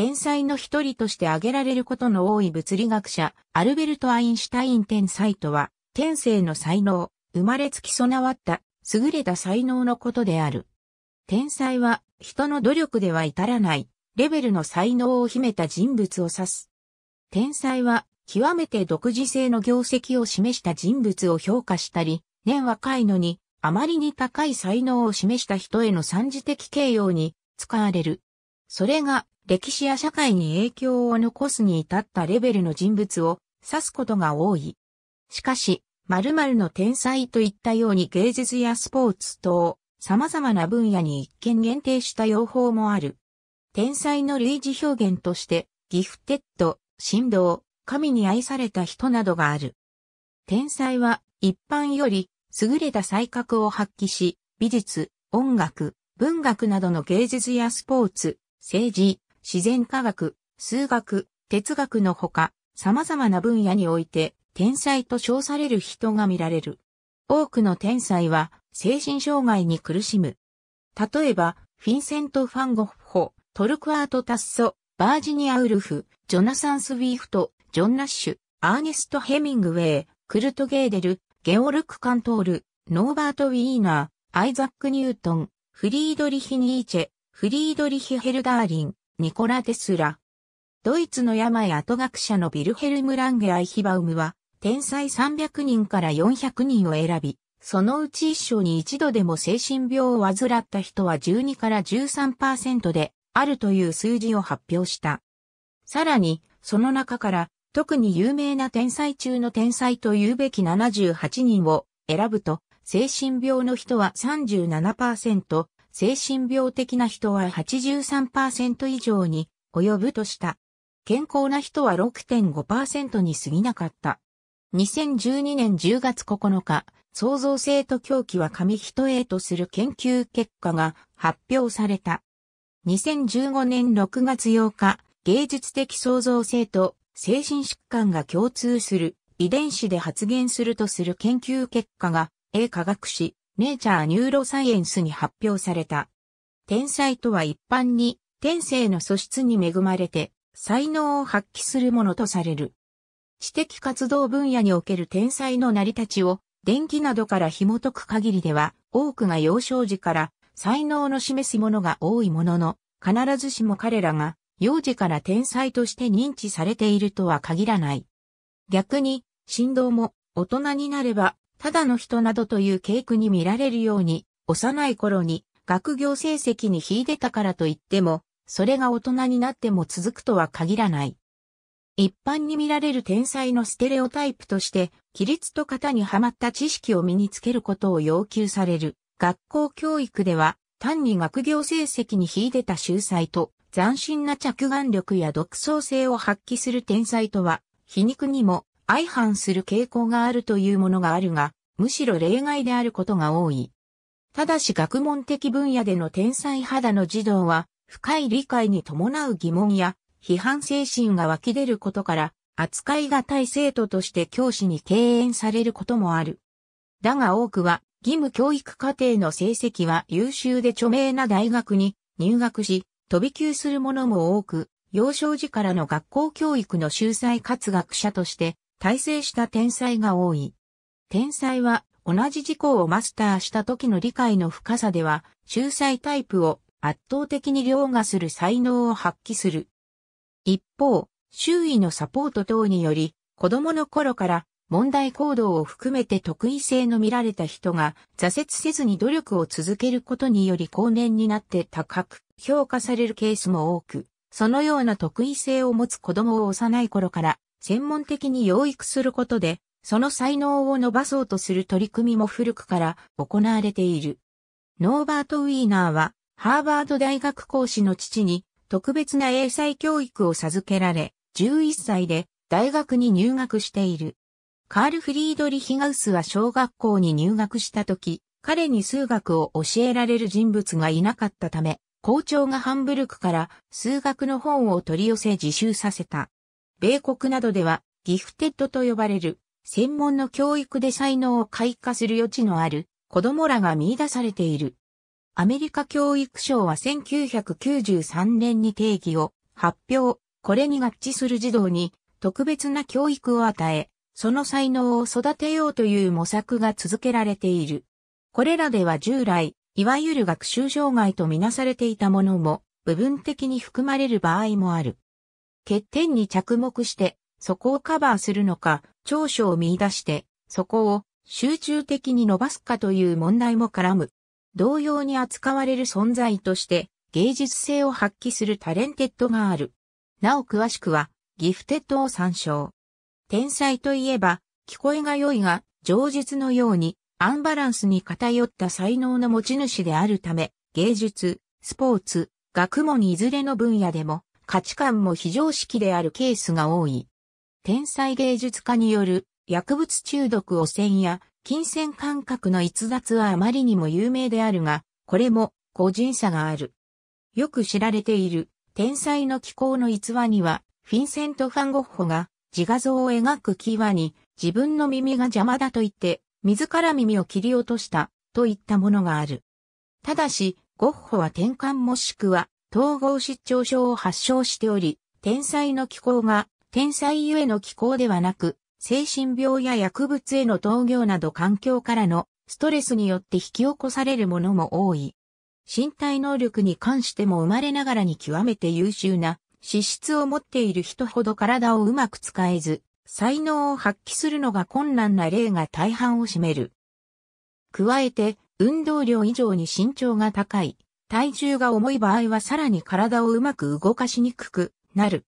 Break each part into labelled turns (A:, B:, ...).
A: 天才の一人として挙げられることの多い物理学者、アルベルト・アインシュタイン天才とは、天性の才能、生まれつき備わった、優れた才能のことである。天才は、人の努力では至らない、レベルの才能を秘めた人物を指す。天才は、極めて独自性の業績を示した人物を評価したり、年若いのに、あまりに高い才能を示した人への三次的形容に使われる。それが歴史や社会に影響を残すに至ったレベルの人物を指すことが多い。しかし、〇〇の天才といったように芸術やスポーツ等、様々な分野に一見限定した用法もある。天才の類似表現として、ギフテッド、神道、神に愛された人などがある。天才は一般より優れた才覚を発揮し、美術、音楽、文学などの芸術やスポーツ、政治、自然科学、数学、哲学のほか、様々な分野において、天才と称される人が見られる。多くの天才は、精神障害に苦しむ。例えば、フィンセント・ファンゴッホ、トルクアート・タッソ、バージニア・ウルフ、ジョナサン・スウィーフト、ジョン・ラッシュ、アーネスト・ヘミングウェイ、クルト・ゲーデル、ゲオルク・カントール、ノーバート・ウィーナー、アイザック・ニュートン、フリードリヒ・ニーチェ、フリードリヒ・ヘルダーリン、ニコラ・テスラ。ドイツの病ト学者のビルヘルム・ランゲ・アイヒバウムは、天才300人から400人を選び、そのうち一生に一度でも精神病を患った人は12から13%であるという数字を発表した。さらに、その中から特に有名な天才中の天才と言うべき78人を選ぶと、精神病の人は37%、精神病的な人は83%以上に及ぶとした。健康な人は6.5%に過ぎなかった。2012年10月9日、創造性と狂気は紙一重とする研究結果が発表された。2015年6月8日、芸術的創造性と精神疾患が共通する遺伝子で発現するとする研究結果が、英科学誌、ネイチャーニューロサイエンスに発表された。天才とは一般に天性の素質に恵まれて才能を発揮するものとされる。知的活動分野における天才の成り立ちを電気などから紐解く限りでは多くが幼少時から才能の示すものが多いものの必ずしも彼らが幼児から天才として認知されているとは限らない。逆に振動も大人になればただの人などという傾向に見られるように、幼い頃に学業成績に秀でたからといっても、それが大人になっても続くとは限らない。一般に見られる天才のステレオタイプとして、規律と型にはまった知識を身につけることを要求される。学校教育では、単に学業成績に秀でた秀才と、斬新な着眼力や独創性を発揮する天才とは、皮肉にも相反する傾向があるというものがあるが、むしろ例外であることが多い。ただし学問的分野での天才肌の児童は、深い理解に伴う疑問や批判精神が湧き出ることから、扱いがたい生徒として教師に敬遠されることもある。だが多くは、義務教育課程の成績は優秀で著名な大学に入学し、飛び級する者も多く、幼少時からの学校教育の秀才活学者として大成した天才が多い。天才は同じ事項をマスターした時の理解の深さでは、仲裁タイプを圧倒的に凌駕する才能を発揮する。一方、周囲のサポート等により、子供の頃から問題行動を含めて得意性の見られた人が挫折せずに努力を続けることにより後年になって高く評価されるケースも多く、そのような得意性を持つ子供を幼い頃から専門的に養育することで、その才能を伸ばそうとする取り組みも古くから行われている。ノーバート・ウィーナーは、ハーバード大学講師の父に特別な英才教育を授けられ、11歳で大学に入学している。カール・フリードリヒガウスは小学校に入学した時、彼に数学を教えられる人物がいなかったため、校長がハンブルクから数学の本を取り寄せ自習させた。米国などではギフテッドと呼ばれる専門の教育で才能を開花する余地のある子供らが見出されている。アメリカ教育省は1993年に定義を発表、これに合致する児童に特別な教育を与え、その才能を育てようという模索が続けられている。これらでは従来、いわゆる学習障害とみなされていたものも部分的に含まれる場合もある。欠点に着目して、そこをカバーするのか、長所を見出して、そこを集中的に伸ばすかという問題も絡む。同様に扱われる存在として、芸術性を発揮するタレンテッドがある。なお詳しくは、ギフテッドを参照。天才といえば、聞こえが良いが、上述のように、アンバランスに偏った才能の持ち主であるため、芸術、スポーツ、学問いずれの分野でも、価値観も非常識であるケースが多い。天才芸術家による薬物中毒汚染や金銭感覚の逸脱はあまりにも有名であるが、これも個人差がある。よく知られている天才の気候の逸話には、フィンセント・ファンゴッホが自画像を描く際に自分の耳が邪魔だと言って、自ら耳を切り落としたといったものがある。ただし、ゴッホは転換もしくは統合失調症を発症しており、天才の気候が、天才ゆえの気候ではなく、精神病や薬物への投業など環境からのストレスによって引き起こされるものも多い。身体能力に関しても生まれながらに極めて優秀な資質を持っている人ほど体をうまく使えず、才能を発揮するのが困難な例が大半を占める。加えて、運動量以上に身長が高い、体重が重い場合はさらに体をうまく動かしにくくなる。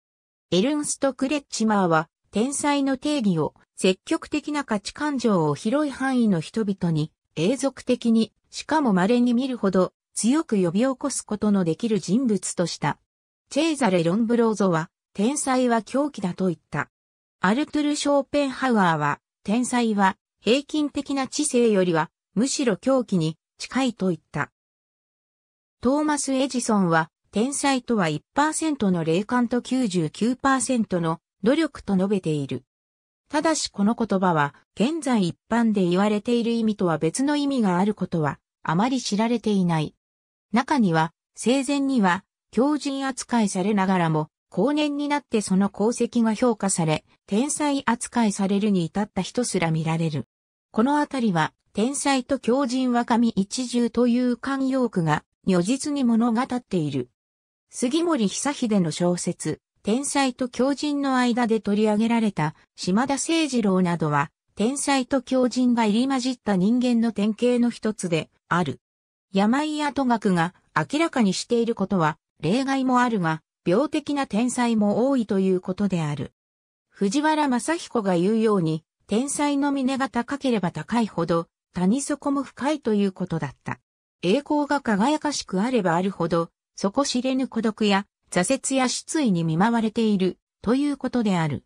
A: エルンスト・クレッチマーは、天才の定義を積極的な価値感情を広い範囲の人々に永続的に、しかも稀に見るほど強く呼び起こすことのできる人物とした。チェーザレ・ロンブローゾは、天才は狂気だと言った。アルトゥル・ショーペンハウアーは、天才は平均的な知性よりはむしろ狂気に近いと言った。トーマス・エジソンは、天才とは1%の霊感と99%の努力と述べている。ただしこの言葉は、現在一般で言われている意味とは別の意味があることは、あまり知られていない。中には、生前には、狂人扱いされながらも、後年になってその功績が評価され、天才扱いされるに至った人すら見られる。このあたりは、天才と狂人は神一重という慣用句が如実に物語っている。杉森久秀の小説、天才と狂人の間で取り上げられた島田聖二郎などは、天才と狂人が入り混じった人間の典型の一つである。病や跡学が明らかにしていることは例外もあるが、病的な天才も多いということである。藤原正彦が言うように、天才の峰が高ければ高いほど、谷底も深いということだった。栄光が輝かしくあればあるほど、底知れぬ孤独や挫折や失意に見舞われているということである。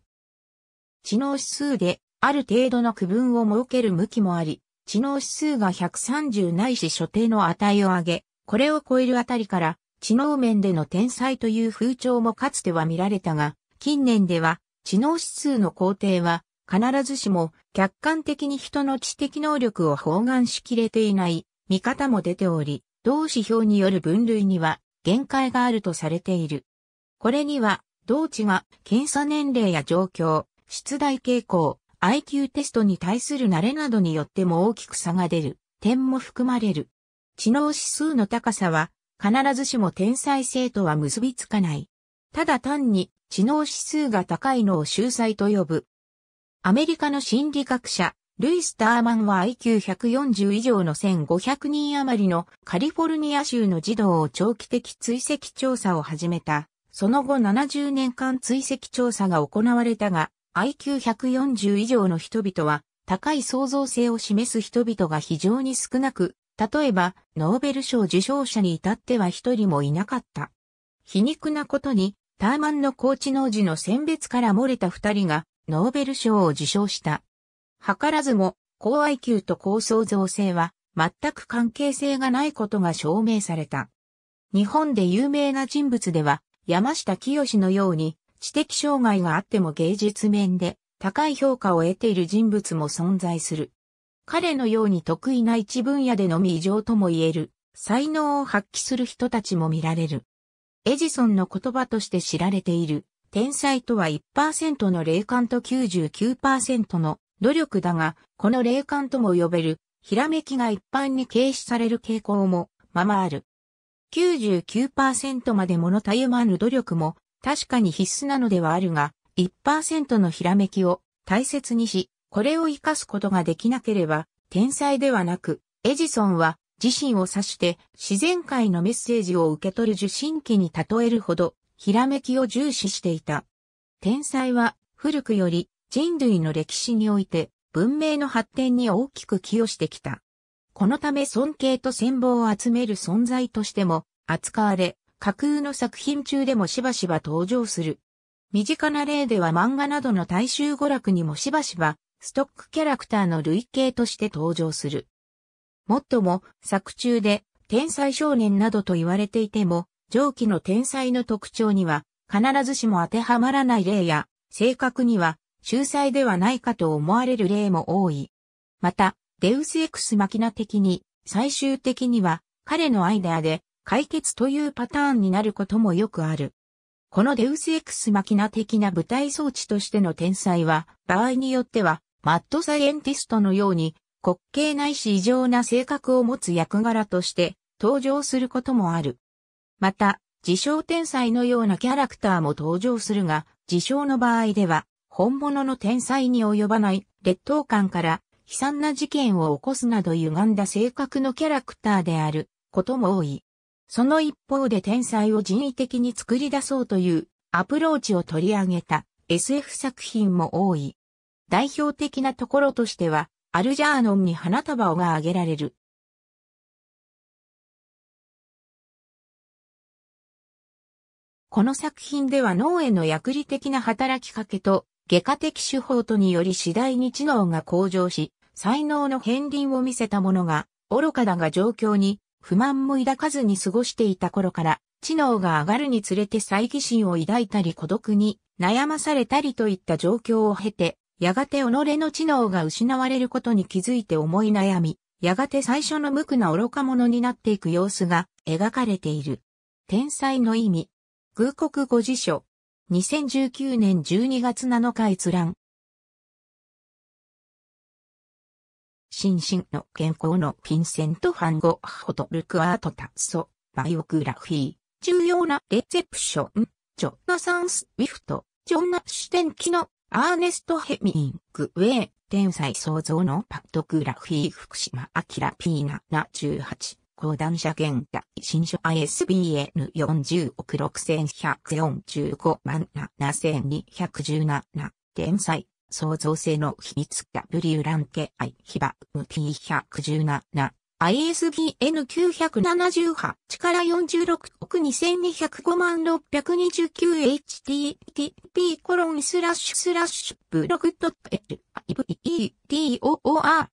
A: 知能指数である程度の区分を設ける向きもあり、知能指数が130ないし所定の値を上げ、これを超えるあたりから、知能面での天才という風潮もかつては見られたが、近年では、知能指数の工程は、必ずしも客観的に人の知的能力を包含しきれていない見方も出ており、同指標による分類には限界があるとされている。これには、同値が検査年齢や状況、出題傾向、IQ テストに対する慣れなどによっても大きく差が出る点も含まれる。知能指数の高さは必ずしも天才性とは結びつかない。ただ単に知能指数が高いのを秀才と呼ぶ。アメリカの心理学者ルイス・ターマンは IQ140 以上の1500人余りのカリフォルニア州の児童を長期的追跡調査を始めた。その後70年間追跡調査が行われたが、IQ140 以上の人々は高い創造性を示す人々が非常に少なく、例えばノーベル賞受賞者に至っては一人もいなかった。皮肉なことに、ターマンの高知能時の選別から漏れた二人がノーベル賞を受賞した。図らずも、高 IQ と高創造性は、全く関係性がないことが証明された。日本で有名な人物では、山下清のように、知的障害があっても芸術面で、高い評価を得ている人物も存在する。彼のように得意な一分野でのみ異常とも言える、才能を発揮する人たちも見られる。エジソンの言葉として知られている、天才とは1%の霊感と99%の努力だが、この霊感とも呼べる、ひらめきが一般に軽視される傾向も、ままある。99%まで物たゆまぬ努力も、確かに必須なのではあるが、1%のひらめきを大切にし、これを活かすことができなければ、天才ではなく、エジソンは自身を指して自然界のメッセージを受け取る受信機に例えるほど、ひらめきを重視していた。天才は古くより人類の歴史において文明の発展に大きく寄与してきた。このため尊敬と戦望を集める存在としても扱われ、架空の作品中でもしばしば登場する。身近な例では漫画などの大衆娯楽にもしばしばストックキャラクターの類型として登場する。もっとも作中で天才少年などと言われていても、上記の天才の特徴には必ずしも当てはまらない例や、正確には仲裁ではないかと思われる例も多い。また、デウスエクスマキナ的に、最終的には彼のアイデアで解決というパターンになることもよくある。このデウスエクスマキナ的な舞台装置としての天才は、場合によっては、マッドサイエンティストのように、滑稽ないし異常な性格を持つ役柄として登場することもある。また、自称天才のようなキャラクターも登場するが、自称の場合では、本物の天才に及ばない劣等感から悲惨な事件を起こすなど歪んだ性格のキャラクターであることも多い。その一方で天才を人為的に作り出そうというアプローチを取り上げた SF 作品も多い。代表的なところとしては、アルジャーノンに花束をが挙げられる。この作品では脳への薬理的な働きかけと外科的手法とにより次第に知能が向上し、才能の片鱗を見せた者が、愚かだが状況に不満も抱かずに過ごしていた頃から、知能が上がるにつれて猜疑心を抱いたり孤独に悩まされたりといった状況を経て、やがて己の知能が失われることに気づいて思い悩み、やがて最初の無垢な愚か者になっていく様子が描かれている。天才の意味。偶国語辞書。2019年12月7日閲覧。心身の健康のピンセントファンゴホトルクアートタソ、バイオグラフィー、重要なレセプション、ジョナサン・スウィフト、ジョンナ・シュテンキのアーネスト・ヘミングウェイ、天才創造のパッドグラフィー福島ラ・ピーナナ18。講談社現代新書 ISBN 40億6145万7217天才創造性の秘密 W ランケイヒバム P117 ISBN 978から46億2205万 629http コロンスラッシュスラッシュブログドット l i v e d o o r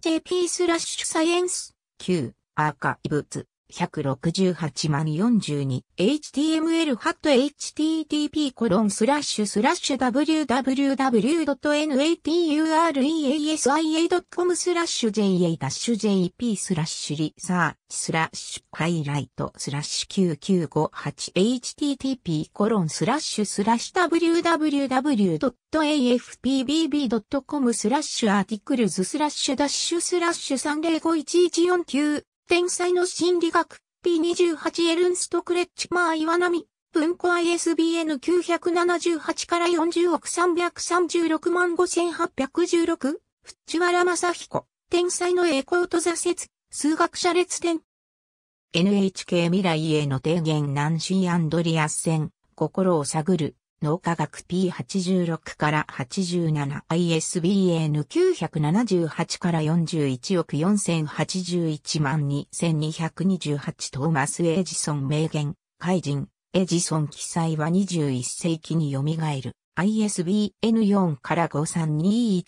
A: j p スラッシュサイエンス Q アーカイブツ。168万 42html ハット http コロンスラッシュスラッシュ www.natureasia.com スラッシュ ja-jp スラッシュリサーチスラッシュハイライトスラッシュ 9958http コロンスラッシュスラッシュ www.afpbb.com スラッシュアーティクルズスラッシュダッシュスラッシュ305114天才の心理学、P28 エルンスト・クレッチマー・イワナミ、文庫 ISBN 978から40億336万5816、藤原正彦、天才の栄光と挫折、数学者列伝。NHK 未来への提言ナンシー・アンドリアス戦、心を探る。脳科学 P86 から 87ISBN978 から41億4081万2228トーマス・エジソン名言、怪人、エジソン記載は21世紀に蘇る。ISBN4 から5321902007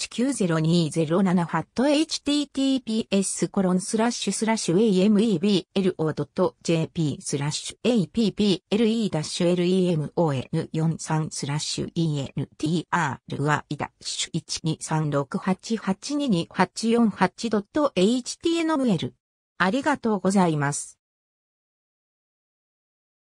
A: ファット https コロンスラッシュスラッシュ ameblo.jp スラッシュ a p p e l e l e m o n 4 3スラッシュ e n t r y y 1 2 3 6 8 8 2 2 8 4 8 8 h t m l ありがとうございます。